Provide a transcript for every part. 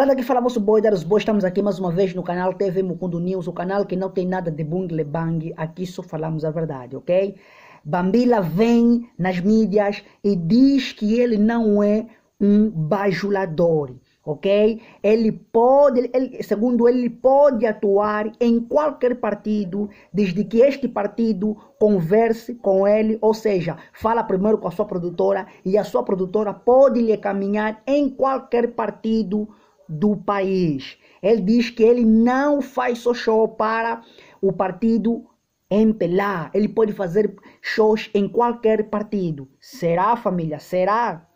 Olá, aqui fala moço boi, dar os Estamos aqui mais uma vez no canal TV Mucundo News, o canal que não tem nada de bungle bang. Aqui só falamos a verdade, ok? Bambila vem nas mídias e diz que ele não é um bajulador, ok? Ele pode, ele, segundo ele, pode atuar em qualquer partido, desde que este partido converse com ele, ou seja, fala primeiro com a sua produtora e a sua produtora pode lhe caminhar em qualquer partido do país. Ele diz que ele não faz só show para o partido MPLA. Ele pode fazer shows em qualquer partido. Será, família? Será?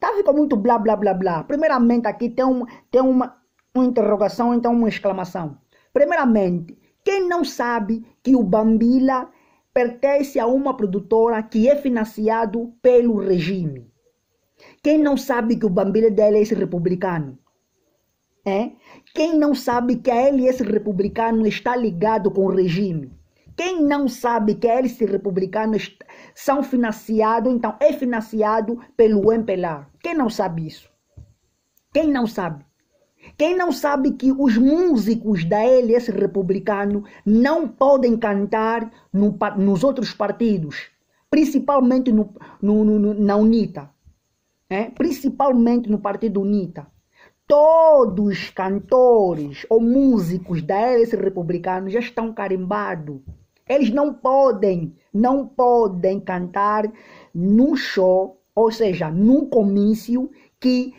Tá ficando muito blá blá blá blá. Primeiramente, aqui tem, um, tem uma, uma interrogação, então uma exclamação. Primeiramente, quem não sabe que o Bambila pertence a uma produtora que é financiado pelo regime? Quem não sabe que o dela da LS republicano? É? Quem não sabe que a LS republicano está ligado com o regime? Quem não sabe que a LS republicano são financiados, então é financiado pelo MPLA? Quem não sabe isso? Quem não sabe? Quem não sabe que os músicos da LS republicano não podem cantar no, nos outros partidos, principalmente no, no, na UNITA? né? principalmente no Partido UNITA, todos os cantores ou músicos da LS republicana já estão carimbados. Eles não podem, não podem cantar num show, ou seja, num comício que,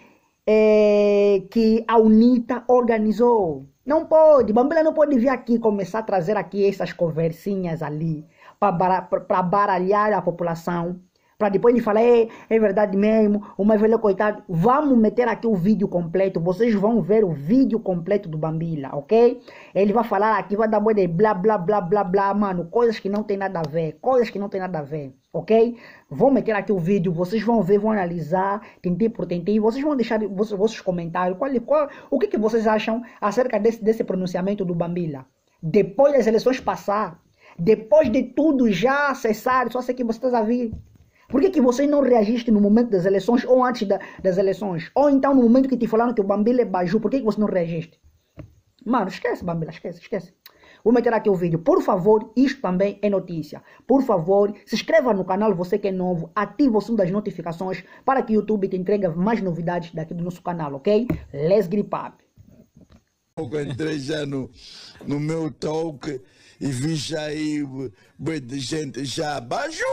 é, que a UNITA organizou. Não pode, Bambila não pode vir aqui começar a trazer aqui essas conversinhas ali para baralhar a população para depois ele falar, é, é verdade mesmo, o mais velho coitado. Vamos meter aqui o vídeo completo, vocês vão ver o vídeo completo do Bambila, ok? Ele vai falar aqui, vai dar boa de blá, blá, blá, blá, blá, mano, coisas que não tem nada a ver, coisas que não tem nada a ver, ok? Vou meter aqui o vídeo, vocês vão ver, vão analisar, tentei por tentei, vocês vão deixar os vossos comentários, qual, qual, o que, que vocês acham acerca desse, desse pronunciamento do Bambila? Depois das eleições passar, depois de tudo já cessar, só sei que vocês estão a vir por que, que vocês não reagiste no momento das eleições ou antes da, das eleições? Ou então no momento que te falaram que o Bambila é baju, por que, que você não reagiste? Mano, esquece, Bambila, esquece, esquece. Vou meter aqui o vídeo. Por favor, isto também é notícia. Por favor, se inscreva no canal, você que é novo, ativa o som das notificações para que o YouTube te entregue mais novidades daqui do nosso canal, ok? Let's grip up. Eu entrei já no, no meu talk e vi já aí de gente já abaixo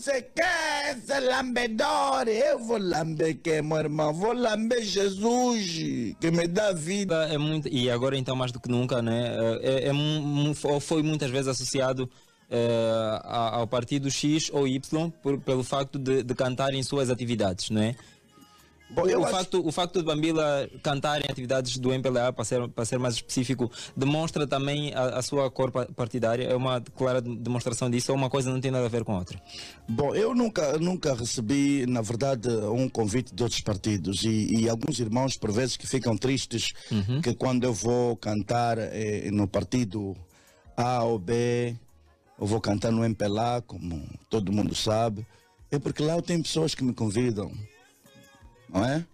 você quer essa lambedora? Eu vou lamber quem, meu irmão? Vou lamber Jesus, que me dá vida. É muito, e agora então mais do que nunca, né? É, é, é foi muitas vezes associado é, ao partido X ou Y por, pelo facto de, de cantarem suas atividades, não é? Bom, o, acho... facto, o facto de Bambila cantar em atividades do MPLA, para ser, para ser mais específico, demonstra também a, a sua cor partidária, é uma clara demonstração disso, ou uma coisa não tem nada a ver com a outra? Bom, eu nunca, nunca recebi, na verdade, um convite de outros partidos e, e alguns irmãos, por vezes, que ficam tristes uhum. que quando eu vou cantar eh, no partido A ou B, eu vou cantar no MPLA, como todo mundo sabe, é porque lá tem pessoas que me convidam não é?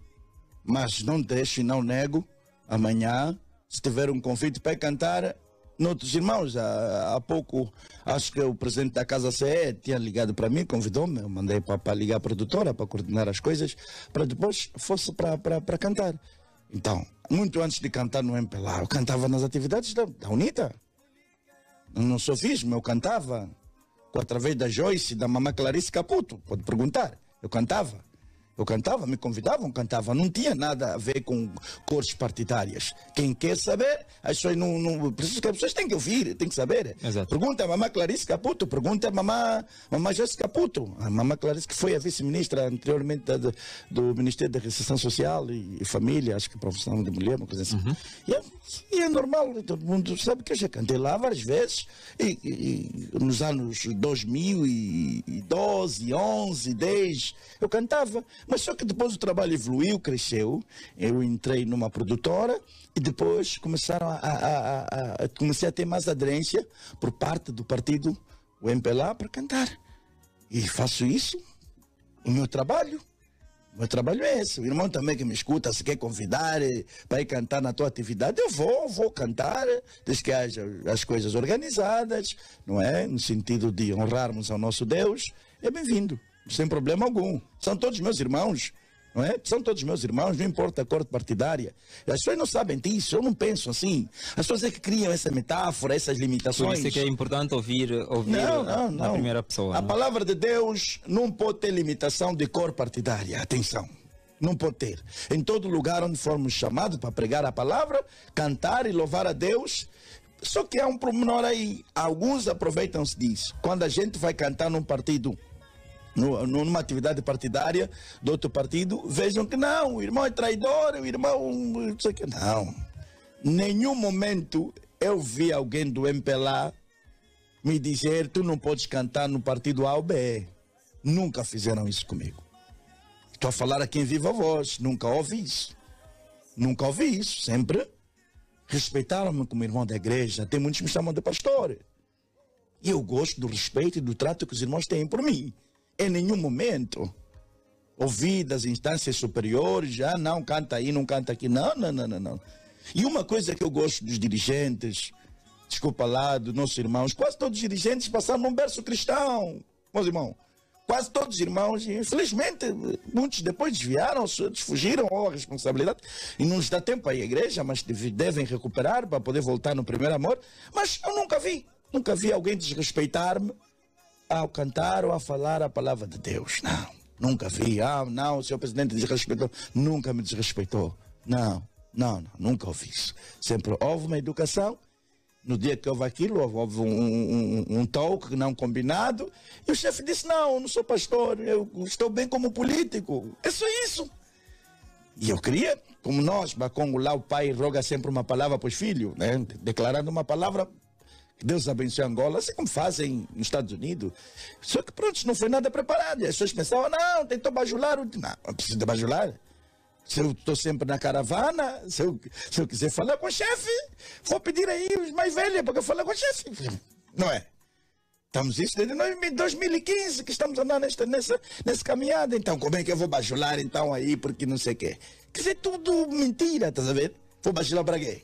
Mas não deixo e não nego. Amanhã, se tiver um convite para cantar, noutros irmãos, há, há pouco, acho que o presidente da Casa CE tinha ligado para mim, convidou-me, eu mandei para ligar a produtora para coordenar as coisas, para depois fosse para cantar. Então, muito antes de cantar no MPLA, eu cantava nas atividades da, da UNITA. No sofismo, eu cantava através da Joyce, da mamã Clarice Caputo, pode perguntar. Eu cantava. Eu cantava, me convidavam, cantava. Não tinha nada a ver com cores partidárias. Quem quer saber, as pessoas não. não preciso que as pessoas têm que ouvir, têm que saber. Exato. Pergunta a mamá Clarice Caputo, pergunta a mamá, mamá Jéssica Caputo. A mamá Clarice, que foi a vice-ministra anteriormente do Ministério da Recessão Social e, e Família, acho que profissão de mulher, uma coisa assim. Uhum. E, é, e, é, normal, todo mundo sabe que eu já cantei lá várias vezes. E, e nos anos 2012, 11, 10, eu cantava mas só que depois o trabalho evoluiu, cresceu. Eu entrei numa produtora e depois começaram a, a, a, a comecei a ter mais aderência por parte do partido, o MPLA, para cantar. E faço isso, o meu trabalho. O meu trabalho é esse. O irmão também que me escuta, se quer convidar eh, para ir cantar na tua atividade, eu vou, vou cantar, desde que haja as coisas organizadas, não é? No sentido de honrarmos ao nosso Deus, é bem-vindo sem problema algum. São todos meus irmãos, não é? São todos meus irmãos, não importa a cor partidária. As pessoas não sabem disso, eu não penso assim. As pessoas é que criam essa metáfora, essas limitações. Por isso é que é importante ouvir, ouvir não, não, não. a primeira pessoa. A não? É? palavra de Deus não pode ter limitação de cor partidária, atenção. Não pode ter. Em todo lugar onde formos chamados para pregar a palavra, cantar e louvar a Deus, só que há um promenor aí. Alguns aproveitam-se disso. Quando a gente vai cantar num partido, numa atividade partidária do outro partido, vejam que não, o irmão é traidor, o irmão. Não sei que. Não. Nenhum momento eu vi alguém do MPLA me dizer: tu não podes cantar no partido A ou B. Nunca fizeram isso comigo. Estou a falar a quem vive a voz, nunca ouvi isso. Nunca ouvi isso, sempre. Respeitaram-me como irmão da igreja, tem muitos que me chamam de pastor. E eu gosto do respeito e do trato que os irmãos têm por mim em nenhum momento ouvi das instâncias superiores, já ah, não canta aí, não canta aqui, não, não, não, não, não. E uma coisa que eu gosto dos dirigentes, desculpa lá, dos nossos irmãos, quase todos os dirigentes passaram num berço cristão, meus irmãos. Quase todos os irmãos, infelizmente, muitos depois desviaram-se, fugiram ou a responsabilidade, e não nos dá tempo aí a igreja, mas devem recuperar para poder voltar no primeiro amor. Mas eu nunca vi, nunca vi alguém desrespeitar-me ao cantar ou a falar a palavra de Deus. Não, nunca vi. Ah, não, o senhor presidente desrespeitou. Nunca me desrespeitou. Não, não, não nunca ouvi isso. Sempre houve uma educação. No dia que houve aquilo, houve um, um, um, toque não combinado. E o chefe disse: Não, não sou pastor, eu estou bem como político. É só isso. E eu queria, como nós, Bacongo, lá o pai roga sempre uma palavra para os filhos, né? declarando uma palavra Deus abençoe Angola, assim como fazem nos Estados Unidos. Só que pronto, não foi nada preparado. As pessoas pensavam, ah, não, tentou bajular. Não, não precisa bajular. Se eu estou sempre na caravana, se eu, se eu quiser falar com o chefe, vou pedir aí os mais velhos para que eu fale com o chefe. Não é? Estamos isso desde 2015 que estamos andando nesta, nessa, nessa caminhada. Então, como é que eu vou bajular então aí, porque não sei o quê? Quer dizer, tudo mentira, estás a ver? Vou bajular para quê?